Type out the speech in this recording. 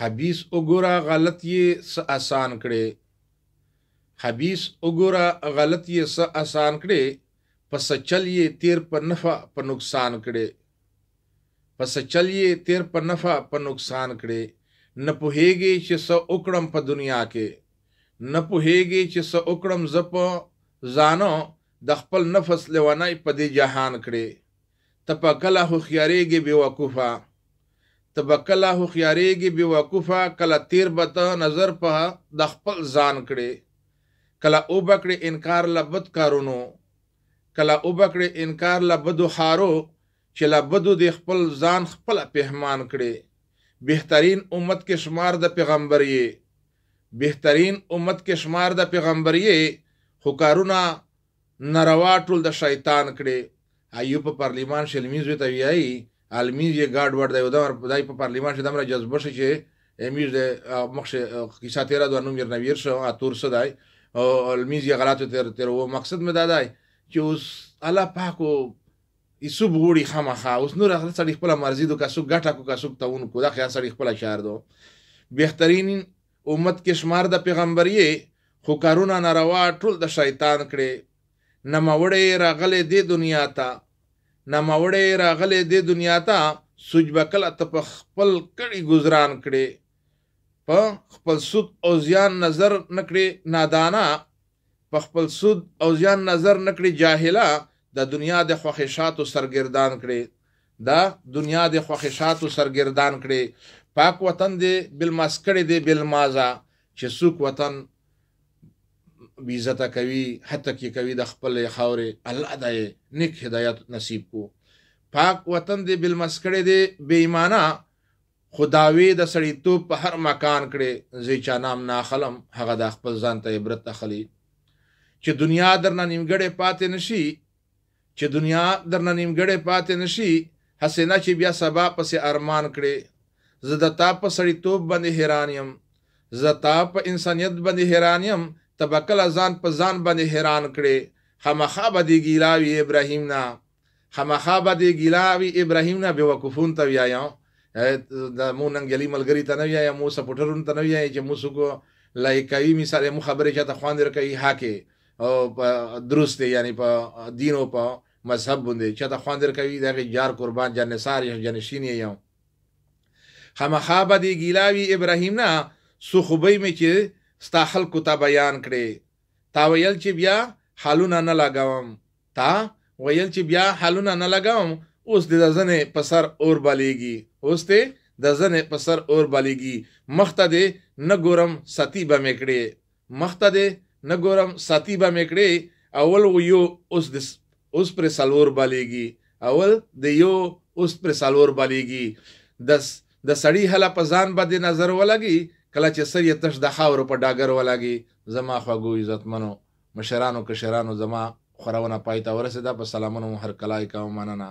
حبیس وګوره غلط یې س آسان کړي حبیس وګوره غلط یې س آسان کړي پس چل یې تیر په نفع په نقصان کړي پس چل یې تیر په نفع په نقصان کړي نه پوهېږي چې س وکړم په دنیا کې نه پوهېږي چې س وکړم زپ ځانو د خپل نفس لیوانای په دې جهان کړي ته په کله هوښیارېږي بې وقوفه ته به کله هوښیارېږي بې وقوفه کله تیر به ته نظر په د خپل ځان کړې کله اوبه کړې انکار له بد کارونو کله اوبه کړې انکار له بدو خارو چې له بدو د خپل ځان خپل پهمان کړې بهترین امت کې شمار د پیغمبر یې بهترین امت کې شمار د پیغمبر یې خو کارونه ناروا ټول د شیطان کړي ایوب پارلیمان شلمیز وی ته ویایي المیری ګارد ور دی دا دای په پارلمان کې دمره جذبه شي چې امیر د مخشه کیسه تیر د نوم ير نویر شو اتور صدای او المیری غلط تر تر و مقصد مې دادای چې اوس الله پاکو یسو بغوري خامخا اوس نور هغه سړي خپل مرزي دو کاسو ګټه کو کاسو تاون کو دا خیا سړي خپل شهر دو بهترین امت کې شمار د پیغمبري خو کارونه ناروا ټول د شیطان کړي نموړې راغله د دنیا ته ناموړې راغلې د دنیا ته سوج بکل ته په خپل کړي گزاران کړي په خپل سود او ځان نظر نکړي نادانا په خپل سود او ځان نظر نکړي جاهلا د دنیا د خوښشاتو سرګردان کړي دا دنیا د خوښشاتو سرګردان کړي پاک وطن دې بل ماسکړي دې بل مازا چې سوق وطن بیزته کوي حتی کې کوي د خپل خاورې الله دای نیک هدایت نصیب کو پاک وطن دې بالمسکړې دې بې ایمانا خداوی د سړیتوب په هر مکان کړي زی چا نام ناخلم هغه د خپل ځان ته عبرت اخلي چې دنیا درنه نیمګړې پاتې نشي چې دنیا درنه نیمګړې پاتې نشي حسینا چې بیا سبا پسې ارمان کړي زه د تا په سړیتوب باندې حیران یم زه تا په انسانیت باندې حیران یم تبکل ځان په ځان باندې حیران کړي خامخا به دی ګیلاوی ابراهیم نه خامخا به دی ګیلاوی ابراهیم نه بیوقفون ته ویایا د موننګلی ملګری ته نه ویایا مو سپورټرون ته نه ویایا چې مو سګو لایکوي مثال مو خبره چاته خوان در کوي هاکه او درست یعنی په دین او په مذهب باندې چاته خوان در کوي دغه جار قربان جنسار یا جنشین یو خامخا به دی ګیلاوی ابراهیم نه سو خوبې می چې ستا خلکو ته بیان کړي تا ویل چې بیا حالونه نه لګوم تا ویل چې بیا حالونه نه لګوم اوس د ځنې په سر اور بلیږي اوس ته د ځنې په سر اور بلیږي مخته دې نه ګورم ستی به مې کړي مخته دې نه ګورم ستی به مې کړي اول ویو اوس د اوس پر سالور بلیږي اول د یو اوس پر سالور بلیږي د د سړی هله په ځان باندې نظر ولګي کله چې سر یې تش د خاورو په ډاګر ولاګي زما خواږو عزتمنو مشرانو کشرانو زما خورونه پای ته ورسېده په سلامونو هرکلی کوم مننه